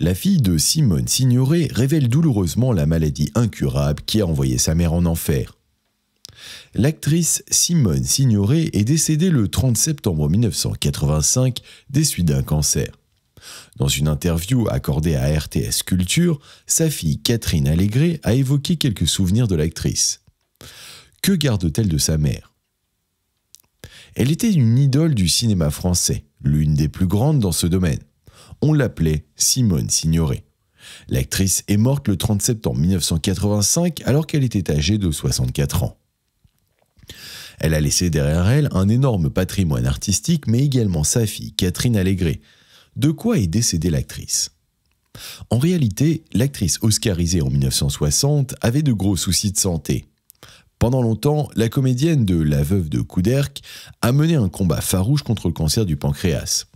La fille de Simone Signoret révèle douloureusement la maladie incurable qui a envoyé sa mère en enfer. L'actrice Simone Signoret est décédée le 30 septembre 1985 des suites d'un cancer. Dans une interview accordée à RTS Culture, sa fille Catherine Allégret a évoqué quelques souvenirs de l'actrice. Que garde-t-elle de sa mère Elle était une idole du cinéma français, l'une des plus grandes dans ce domaine on l'appelait Simone Signoret. L'actrice est morte le 30 septembre 1985 alors qu'elle était âgée de 64 ans. Elle a laissé derrière elle un énorme patrimoine artistique, mais également sa fille, Catherine Allégret. De quoi est décédée l'actrice En réalité, l'actrice oscarisée en 1960 avait de gros soucis de santé. Pendant longtemps, la comédienne de La veuve de Couderc a mené un combat farouche contre le cancer du pancréas.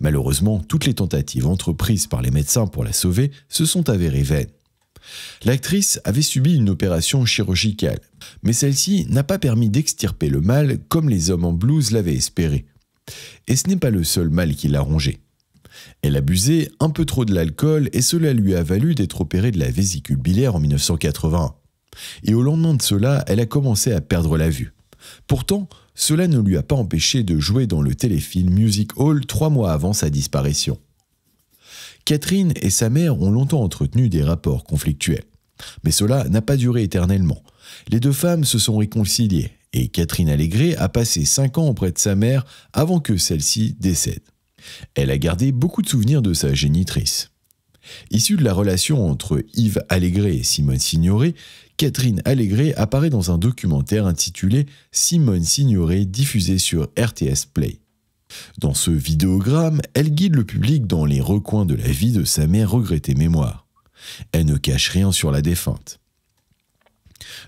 Malheureusement, toutes les tentatives entreprises par les médecins pour la sauver se sont avérées vaines. L'actrice avait subi une opération chirurgicale, mais celle-ci n'a pas permis d'extirper le mal comme les hommes en blouse l'avaient espéré. Et ce n'est pas le seul mal qui l'a rongée. Elle abusait un peu trop de l'alcool et cela lui a valu d'être opérée de la vésicule biliaire en 1980. Et au lendemain de cela, elle a commencé à perdre la vue. Pourtant, cela ne lui a pas empêché de jouer dans le téléfilm Music Hall trois mois avant sa disparition. Catherine et sa mère ont longtemps entretenu des rapports conflictuels. Mais cela n'a pas duré éternellement. Les deux femmes se sont réconciliées et Catherine Allégret a passé cinq ans auprès de sa mère avant que celle-ci décède. Elle a gardé beaucoup de souvenirs de sa génitrice. Issue de la relation entre Yves Allégret et Simone Signoret, Catherine Allégret apparaît dans un documentaire intitulé Simone Signoret diffusé sur RTS Play. Dans ce vidéogramme, elle guide le public dans les recoins de la vie de sa mère regrettée mémoire. Elle ne cache rien sur la défunte.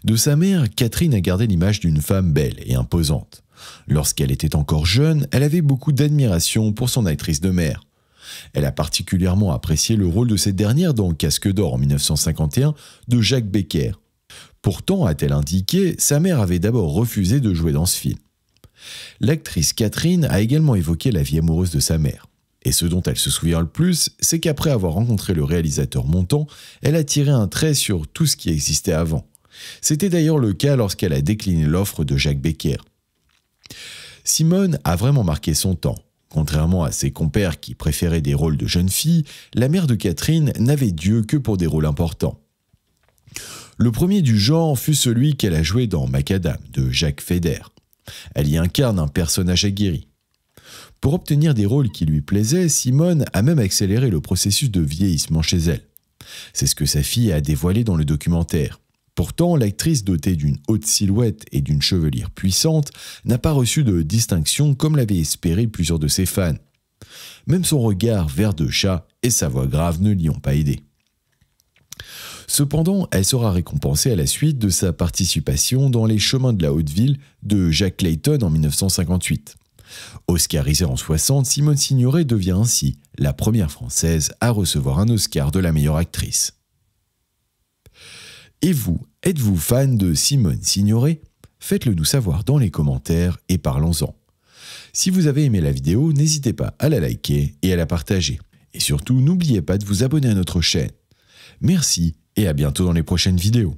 De sa mère, Catherine a gardé l'image d'une femme belle et imposante. Lorsqu'elle était encore jeune, elle avait beaucoup d'admiration pour son actrice de mère. Elle a particulièrement apprécié le rôle de cette dernière dans Casque d'or en 1951 de Jacques Becker. Pourtant, a-t-elle indiqué, sa mère avait d'abord refusé de jouer dans ce film. L'actrice Catherine a également évoqué la vie amoureuse de sa mère. Et ce dont elle se souvient le plus, c'est qu'après avoir rencontré le réalisateur Montand, elle a tiré un trait sur tout ce qui existait avant. C'était d'ailleurs le cas lorsqu'elle a décliné l'offre de Jacques Becker. Simone a vraiment marqué son temps. Contrairement à ses compères qui préféraient des rôles de jeunes filles, la mère de Catherine n'avait Dieu que pour des rôles importants. Le premier du genre fut celui qu'elle a joué dans Macadam de Jacques Feder. Elle y incarne un personnage aguerri. Pour obtenir des rôles qui lui plaisaient, Simone a même accéléré le processus de vieillissement chez elle. C'est ce que sa fille a dévoilé dans le documentaire. Pourtant, l'actrice dotée d'une haute silhouette et d'une chevelure puissante n'a pas reçu de distinction comme l'avaient espéré plusieurs de ses fans. Même son regard vert de chat et sa voix grave ne l'y ont pas aidé. Cependant, elle sera récompensée à la suite de sa participation dans Les chemins de la haute ville de Jack Clayton en 1958. Oscarisée en 60, Simone Signoret devient ainsi la première française à recevoir un Oscar de la meilleure actrice. Et vous, êtes-vous fan de Simone Signoret Faites-le nous savoir dans les commentaires et parlons-en. Si vous avez aimé la vidéo, n'hésitez pas à la liker et à la partager. Et surtout, n'oubliez pas de vous abonner à notre chaîne. Merci et à bientôt dans les prochaines vidéos.